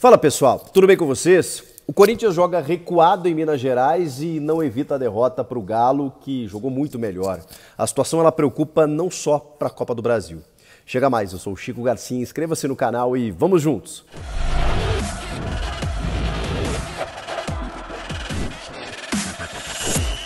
Fala pessoal, tudo bem com vocês? O Corinthians joga recuado em Minas Gerais e não evita a derrota para o Galo, que jogou muito melhor. A situação ela preocupa não só para a Copa do Brasil. Chega mais, eu sou o Chico Garcia, inscreva-se no canal e vamos juntos!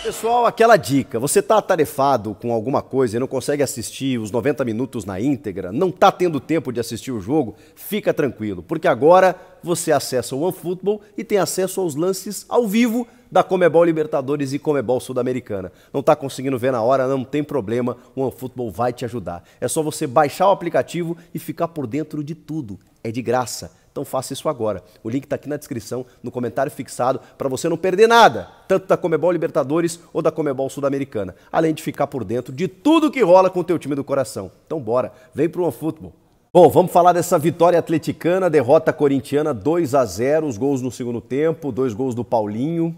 Pessoal, aquela dica, você está atarefado com alguma coisa e não consegue assistir os 90 minutos na íntegra, não está tendo tempo de assistir o jogo, fica tranquilo, porque agora você acessa o OneFootball e tem acesso aos lances ao vivo da Comebol Libertadores e Comebol Sudamericana. Não está conseguindo ver na hora, não tem problema, o OneFootball vai te ajudar. É só você baixar o aplicativo e ficar por dentro de tudo, é de graça então faça isso agora. O link está aqui na descrição, no comentário fixado, para você não perder nada, tanto da Comebol Libertadores ou da Comebol Sul-Americana, além de ficar por dentro de tudo que rola com o teu time do coração. Então bora, vem para o OneFootball. Bom, vamos falar dessa vitória atleticana, derrota corintiana 2 a 0, os gols no segundo tempo, dois gols do Paulinho,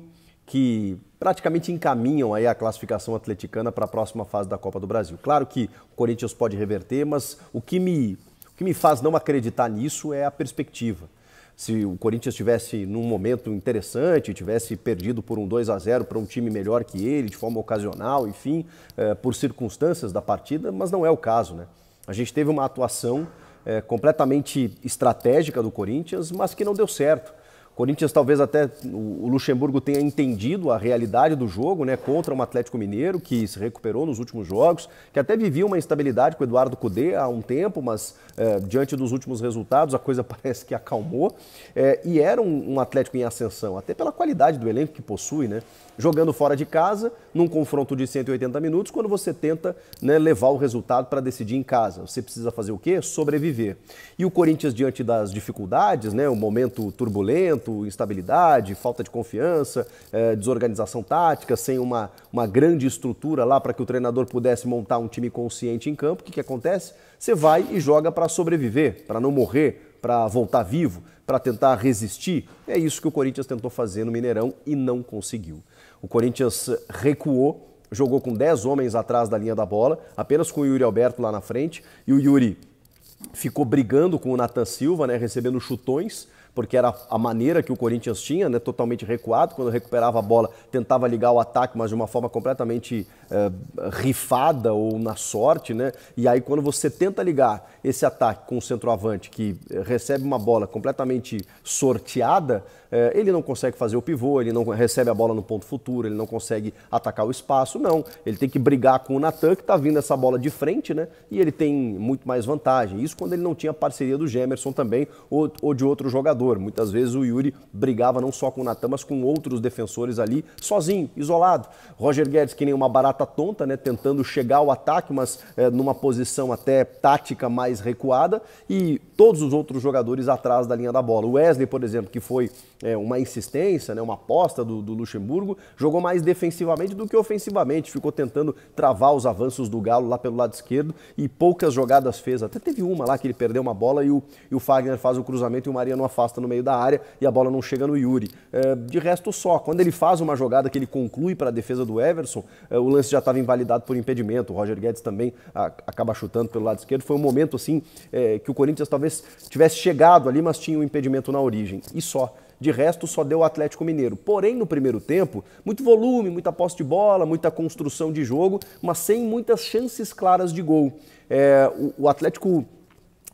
que praticamente encaminham aí a classificação atleticana para a próxima fase da Copa do Brasil. Claro que o Corinthians pode reverter, mas o que me o que me faz não acreditar nisso é a perspectiva. Se o Corinthians estivesse num momento interessante, tivesse perdido por um 2 a 0 para um time melhor que ele, de forma ocasional, enfim, é, por circunstâncias da partida, mas não é o caso, né? A gente teve uma atuação é, completamente estratégica do Corinthians, mas que não deu certo. Corinthians talvez até o Luxemburgo tenha entendido a realidade do jogo, né, contra um Atlético Mineiro que se recuperou nos últimos jogos, que até vivia uma instabilidade com o Eduardo Cudê há um tempo, mas eh, diante dos últimos resultados a coisa parece que acalmou. Eh, e era um, um, Atlético em ascensão, até pela qualidade do elenco que possui, né, jogando fora de casa, num confronto de 180 minutos, quando você tenta né, levar o resultado para decidir em casa. Você precisa fazer o quê? Sobreviver. E o Corinthians, diante das dificuldades, né, o momento turbulento, momento, instabilidade, falta de confiança, é, desorganização tática, sem uma, uma grande estrutura lá para que o treinador pudesse montar um time consciente em campo, o que, que acontece? Você vai e joga para sobreviver, para não morrer, para voltar vivo, para tentar resistir. É isso que o Corinthians tentou fazer no Mineirão e não conseguiu. O Corinthians recuou jogou com 10 homens atrás da linha da bola, apenas com o Yuri Alberto lá na frente, e o Yuri ficou brigando com o Nathan Silva, né, recebendo chutões porque era a maneira que o Corinthians tinha, né, totalmente recuado, quando recuperava a bola, tentava ligar o ataque, mas de uma forma completamente é, rifada ou na sorte, né? E aí quando você tenta ligar esse ataque com o centroavante que eh, recebe uma bola completamente sorteada, é, ele não consegue fazer o pivô, ele não recebe a bola no ponto futuro, ele não consegue atacar o espaço, não. Ele tem que brigar com o Natan, que está vindo essa bola de frente, né? E ele tem muito mais vantagem. Isso quando ele não tinha parceria do Gemerson também ou, ou de outro jogador Muitas vezes o Yuri brigava não só com o Natan, mas com outros defensores ali, sozinho, isolado. Roger Guedes, que nem uma barata tonta, né? Tentando chegar ao ataque, mas é, numa posição até tática mais recuada. E todos os outros jogadores atrás da linha da bola. O Wesley, por exemplo, que foi é, uma insistência, né? uma aposta do, do Luxemburgo, jogou mais defensivamente do que ofensivamente. Ficou tentando travar os avanços do Galo lá pelo lado esquerdo e poucas jogadas fez. Até teve uma lá que ele perdeu uma bola e o, e o Fagner faz o cruzamento e o Maria não afasta afasta no meio da área e a bola não chega no Yuri. É, de resto, só. Quando ele faz uma jogada que ele conclui para a defesa do Everson, é, o lance já estava invalidado por impedimento. O Roger Guedes também acaba chutando pelo lado esquerdo. Foi um momento assim é, que o Corinthians talvez tivesse chegado ali, mas tinha um impedimento na origem. E só. De resto, só deu o Atlético Mineiro. Porém, no primeiro tempo, muito volume, muita posse de bola, muita construção de jogo, mas sem muitas chances claras de gol. É, o, o Atlético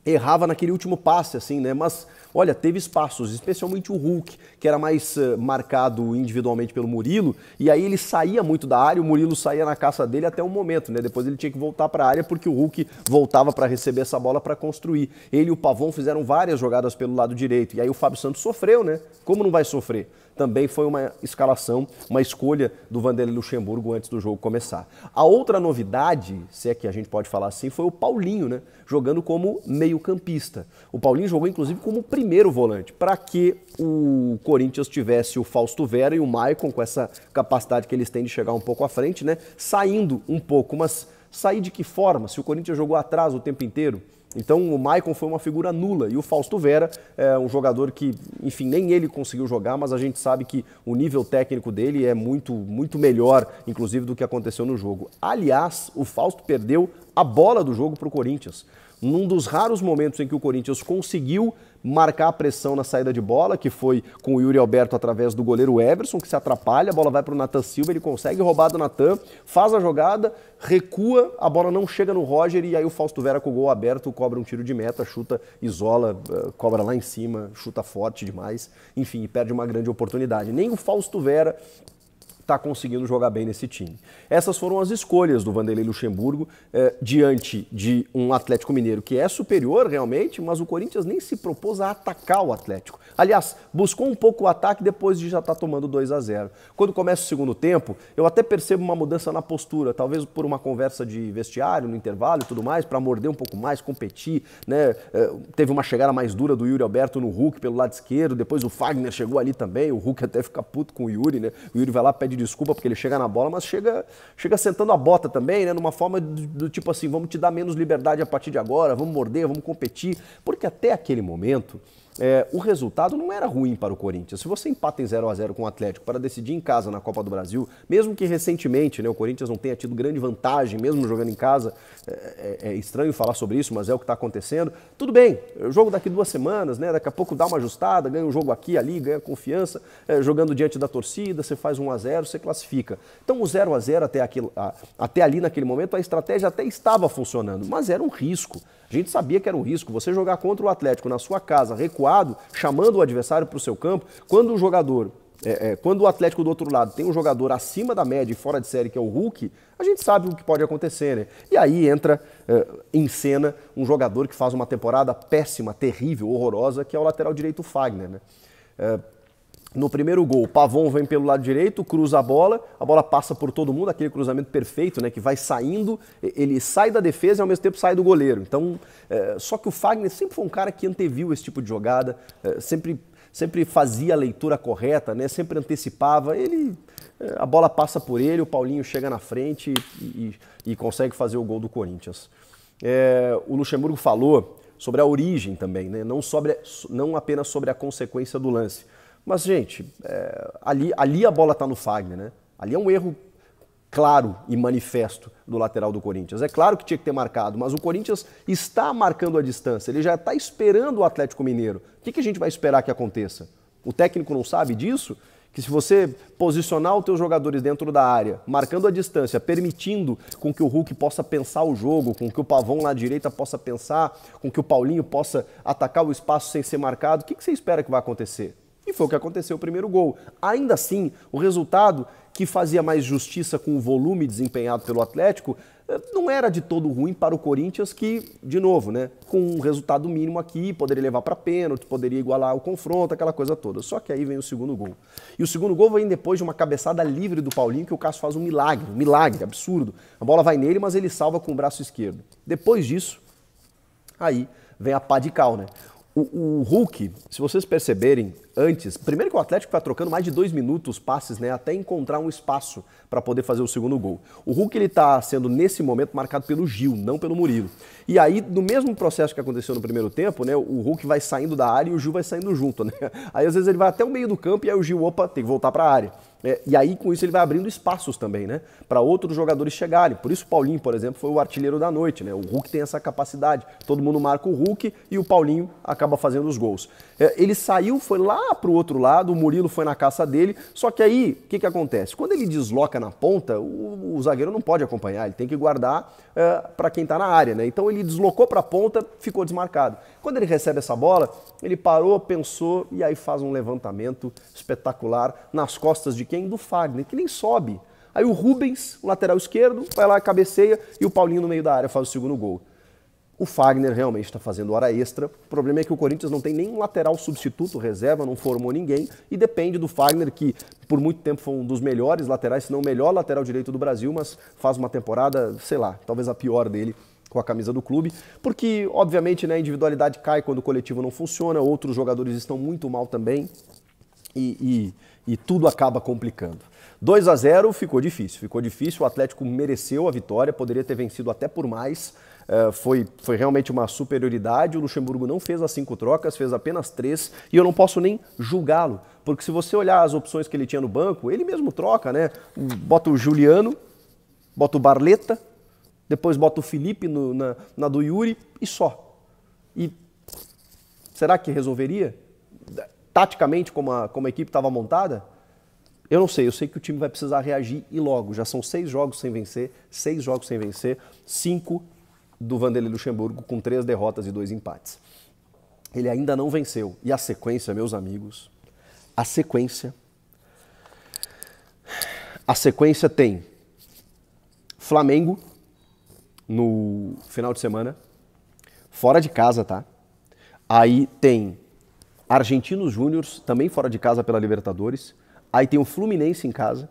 errava naquele último passe, assim, né? Mas Olha, teve espaços, especialmente o Hulk, que era mais uh, marcado individualmente pelo Murilo, e aí ele saía muito da área, o Murilo saía na caça dele até um momento, né? Depois ele tinha que voltar para a área porque o Hulk voltava para receber essa bola para construir. Ele e o Pavon fizeram várias jogadas pelo lado direito, e aí o Fábio Santos sofreu, né? Como não vai sofrer? também foi uma escalação, uma escolha do Vanderlei Luxemburgo antes do jogo começar. A outra novidade, se é que a gente pode falar assim, foi o Paulinho, né? Jogando como meio-campista. O Paulinho jogou inclusive como primeiro volante, para que o Corinthians tivesse o Fausto Vera e o Maicon com essa capacidade que eles têm de chegar um pouco à frente, né? Saindo um pouco, mas sair de que forma? Se o Corinthians jogou atrás o tempo inteiro, então o Maicon foi uma figura nula e o Fausto Vera é um jogador que, enfim, nem ele conseguiu jogar, mas a gente sabe que o nível técnico dele é muito, muito melhor, inclusive, do que aconteceu no jogo. Aliás, o Fausto perdeu a bola do jogo para o Corinthians num dos raros momentos em que o Corinthians conseguiu marcar a pressão na saída de bola, que foi com o Yuri Alberto através do goleiro Everson, que se atrapalha, a bola vai para o Natan Silva, ele consegue roubar do Natan, faz a jogada, recua, a bola não chega no Roger e aí o Fausto Vera com o gol aberto cobra um tiro de meta, chuta, isola, eh, cobra lá em cima, chuta forte demais, enfim, perde uma grande oportunidade. Nem o Fausto Vera está conseguindo jogar bem nesse time. Essas foram as escolhas do Vanderlei Luxemburgo eh, diante de um Atlético Mineiro que é superior realmente, mas o Corinthians nem se propôs a atacar o Atlético. Aliás, buscou um pouco o ataque depois de já estar tá tomando 2 a 0. Quando começa o segundo tempo, eu até percebo uma mudança na postura, talvez por uma conversa de vestiário no intervalo e tudo mais, para morder um pouco mais, competir, né? Eh, teve uma chegada mais dura do Yuri Alberto no Hulk pelo lado esquerdo, depois o Fagner chegou ali também, o Hulk até fica puto com o Yuri, né? O Yuri vai lá pede desculpa porque ele chega na bola, mas chega, chega sentando a bota também, né? Numa forma do, do tipo assim, vamos te dar menos liberdade a partir de agora, vamos morder, vamos competir. Porque até aquele momento, é, o resultado não era ruim para o Corinthians. Se você empata em 0 a 0 com o Atlético para decidir em casa na Copa do Brasil, mesmo que recentemente né, o Corinthians não tenha tido grande vantagem, mesmo jogando em casa, é, é, é estranho falar sobre isso, mas é o que está acontecendo. Tudo bem, é, jogo daqui duas semanas, né, daqui a pouco dá uma ajustada, ganha um jogo aqui, ali, ganha confiança, é, jogando diante da torcida, você faz 1 a 0 você classifica. Então o 0 a 0 até, aquilo, a, até ali naquele momento, a estratégia até estava funcionando, mas era um risco. A gente sabia que era um risco você jogar contra o Atlético na sua casa, recuado, chamando o adversário para o seu campo, quando o jogador é, é, quando o Atlético do outro lado tem um jogador acima da média e fora de série, que é o Hulk, a gente sabe o que pode acontecer, né? E aí entra é, em cena um jogador que faz uma temporada péssima, terrível, horrorosa, que é o lateral direito Fagner, né? É, no primeiro gol, Pavon vem pelo lado direito, cruza a bola, a bola passa por todo mundo, aquele cruzamento perfeito, né? Que vai saindo, ele sai da defesa e ao mesmo tempo sai do goleiro. Então, é, só que o Fagner sempre foi um cara que anteviu esse tipo de jogada, é, sempre, sempre fazia a leitura correta, né? Sempre antecipava. Ele, é, a bola passa por ele, o Paulinho chega na frente e, e, e consegue fazer o gol do Corinthians. É, o Luxemburgo falou sobre a origem também, né? Não sobre, não apenas sobre a consequência do lance. Mas, gente, é, ali, ali a bola está no Fagner, né? Ali é um erro claro e manifesto do lateral do Corinthians. É claro que tinha que ter marcado, mas o Corinthians está marcando a distância, ele já está esperando o Atlético Mineiro. O que, que a gente vai esperar que aconteça? O técnico não sabe disso? que se você posicionar os teus jogadores dentro da área, marcando a distância, permitindo com que o Hulk possa pensar o jogo, com que o Pavão lá à direita possa pensar, com que o Paulinho possa atacar o espaço sem ser marcado, o que, que você espera que vai acontecer? E foi o que aconteceu o primeiro gol. Ainda assim, o resultado que fazia mais justiça com o volume desempenhado pelo Atlético eh, não era de todo ruim para o Corinthians, que, de novo, né, com um resultado mínimo aqui, poderia levar para pênalti, poderia igualar o confronto, aquela coisa toda. Só que aí vem o segundo gol. E o segundo gol vem depois de uma cabeçada livre do Paulinho, que o Cássio faz um milagre, um milagre absurdo. A bola vai nele, mas ele salva com o braço esquerdo. Depois disso, aí vem a pá de cal, né? O, o Hulk, se vocês perceberem, antes. Primeiro que o Atlético vai tá trocando mais de dois minutos passes, né, até encontrar um espaço para poder fazer o segundo gol. O Hulk ele está sendo nesse momento marcado pelo Gil, não pelo Murilo. E aí, no mesmo processo que aconteceu no primeiro tempo, né, o Hulk vai saindo da área e o Gil vai saindo junto, né? Aí às vezes ele vai até o meio do campo e aí o Gil, opa, tem que voltar para a área. É, e aí, com isso, ele vai abrindo espaços também, né? Para outros jogadores chegarem. Por isso, o Paulinho, por exemplo, foi o artilheiro da noite, né? O Hulk tem essa capacidade. Todo mundo marca o Hulk e o Paulinho acaba fazendo os gols. É, ele saiu, foi lá lá para o outro lado, o Murilo foi na caça dele, só que aí, o que, que acontece? Quando ele desloca na ponta, o, o zagueiro não pode acompanhar, ele tem que guardar uh, eh, para quem está na área, né? Então ele deslocou para a ponta, ficou desmarcado. Quando ele recebe essa bola, ele parou, pensou e aí faz um levantamento espetacular nas costas de quem? Do Fagner, que nem sobe. Aí o Rubens, o lateral esquerdo, vai lá, cabeceia e o Paulinho no meio da área faz o segundo gol. O Fagner realmente está fazendo hora extra. O problema é que o Corinthians não tem nenhum lateral substituto, reserva, não formou ninguém e depende do Fagner, que por muito tempo foi um dos melhores laterais, se não o melhor lateral direito do Brasil, mas faz uma temporada, sei lá, talvez a pior dele com a camisa do clube, porque obviamente né, a individualidade cai quando o coletivo não funciona, outros jogadores estão muito mal também e, e, e tudo acaba complicando. 2 a 0 ficou difícil, ficou difícil. O Atlético mereceu a vitória, poderia ter vencido até por mais. É, foi, foi realmente uma superioridade. O Luxemburgo não fez as cinco trocas, fez apenas três, e eu não posso nem julgá-lo, porque se você olhar as opções que ele tinha no banco, ele mesmo troca, né? Bota o Juliano, bota o Barleta, depois bota o Felipe no, na, na do Yuri e só. E será que resolveria? Taticamente, como a, como a equipe estava montada? Eu não sei, eu sei que o time vai precisar reagir e logo. Já são seis jogos sem vencer, seis jogos sem vencer, cinco do Vanderlei Luxemburgo com três derrotas e dois empates. Ele ainda não venceu. E a sequência, meus amigos, a sequência. A sequência tem Flamengo no final de semana, fora de casa, tá? Aí tem Argentinos Júnior, também fora de casa pela Libertadores. Aí tem o Fluminense em casa.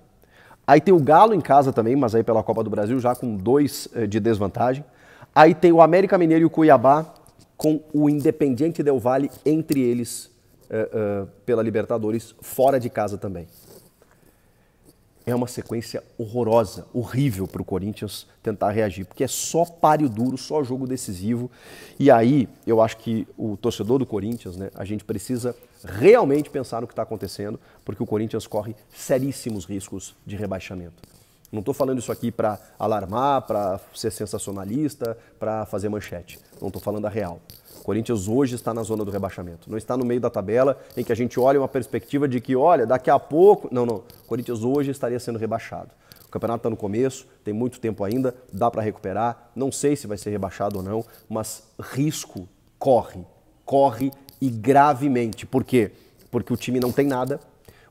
Aí tem o Galo em casa também, mas aí pela Copa do Brasil já com dois eh, de desvantagem. Aí tem o América Mineiro e o Cuiabá com o Independiente Del Valle entre eles uh, uh, pela Libertadores, fora de casa também. É uma sequência horrorosa, horrível para o Corinthians tentar reagir, porque é só páreo duro, só jogo decisivo. E aí eu acho que o torcedor do Corinthians, né, a gente precisa realmente pensar no que está acontecendo, porque o Corinthians corre seríssimos riscos de rebaixamento. Não estou falando isso aqui para alarmar, para ser sensacionalista, para fazer manchete. Não estou falando a real. O Corinthians hoje está na zona do rebaixamento. Não está no meio da tabela em que a gente olha uma perspectiva de que, olha, daqui a pouco. Não, não. O Corinthians hoje estaria sendo rebaixado. O campeonato está no começo, tem muito tempo ainda, dá para recuperar. Não sei se vai ser rebaixado ou não, mas risco corre. Corre e gravemente. Por quê? Porque o time não tem nada,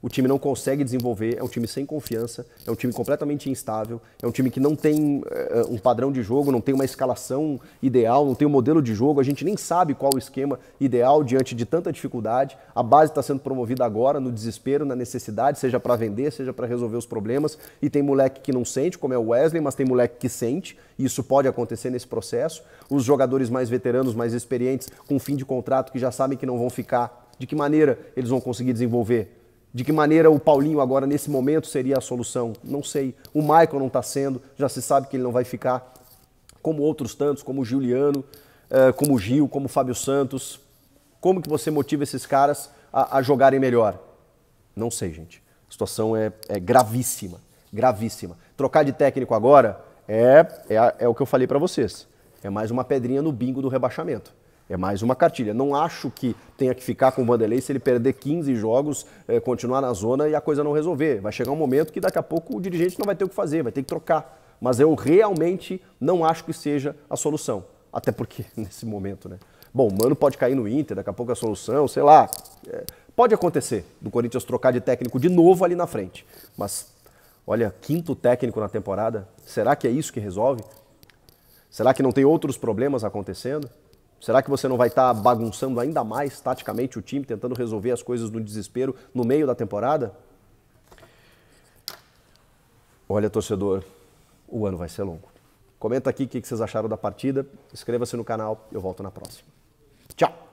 o time não consegue desenvolver, é um time sem confiança, é um time completamente instável, é um time que não tem eh, um padrão de jogo, não tem uma escalação ideal, não tem um modelo de jogo, a gente nem sabe qual o esquema ideal diante de tanta dificuldade. A base está sendo promovida agora no desespero, na necessidade, seja para vender, seja para resolver os problemas, e tem moleque que não sente, como é o Wesley, mas tem moleque que sente, e isso pode acontecer nesse processo. Os jogadores mais veteranos, mais experientes, com fim de contrato, que já sabem que não vão ficar, de que maneira eles vão conseguir desenvolver de que maneira o Paulinho agora, nesse momento, seria a solução? Não sei. O Michael não está sendo, já se sabe que ele não vai ficar. Como outros tantos, como o Juliano, eh, como o Gil, como o Fábio Santos. Como que você motiva esses caras a, a jogarem melhor? Não sei, gente. A situação é, é gravíssima, gravíssima. Trocar de técnico agora é, é, é o que eu falei para vocês. É mais uma pedrinha no bingo do rebaixamento. É mais uma cartilha. Não acho que tenha que ficar com o Vanderlei se ele perder 15 jogos, eh, continuar na zona e a coisa não resolver. Vai chegar um momento que daqui a pouco o dirigente não vai ter o que fazer, vai ter que trocar. Mas eu realmente não acho que seja a solução. Até porque, nesse momento, né? Bom, o Mano pode cair no Inter, daqui a pouco é a solução, sei lá. É, pode acontecer do Corinthians trocar de técnico de novo ali na frente. Mas, olha, quinto técnico na temporada, será que é isso que resolve? Será que não tem outros problemas acontecendo? Será que você não vai estar tá bagunçando ainda mais taticamente o time, tentando resolver as coisas no desespero no meio da temporada? Olha, torcedor, o ano vai ser longo. Comenta aqui o que vocês acharam da partida, inscreva-se no canal, eu volto na próxima. Tchau!